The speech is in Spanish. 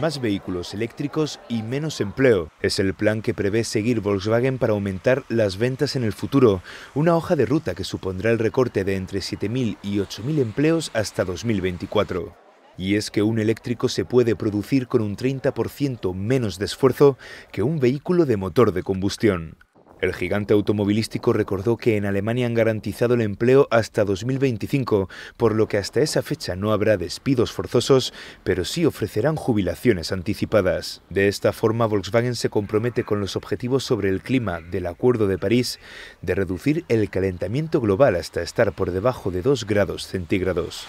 más vehículos eléctricos y menos empleo. Es el plan que prevé seguir Volkswagen para aumentar las ventas en el futuro, una hoja de ruta que supondrá el recorte de entre 7.000 y 8.000 empleos hasta 2024. Y es que un eléctrico se puede producir con un 30% menos de esfuerzo que un vehículo de motor de combustión. El gigante automovilístico recordó que en Alemania han garantizado el empleo hasta 2025, por lo que hasta esa fecha no habrá despidos forzosos, pero sí ofrecerán jubilaciones anticipadas. De esta forma, Volkswagen se compromete con los objetivos sobre el clima del Acuerdo de París de reducir el calentamiento global hasta estar por debajo de 2 grados centígrados.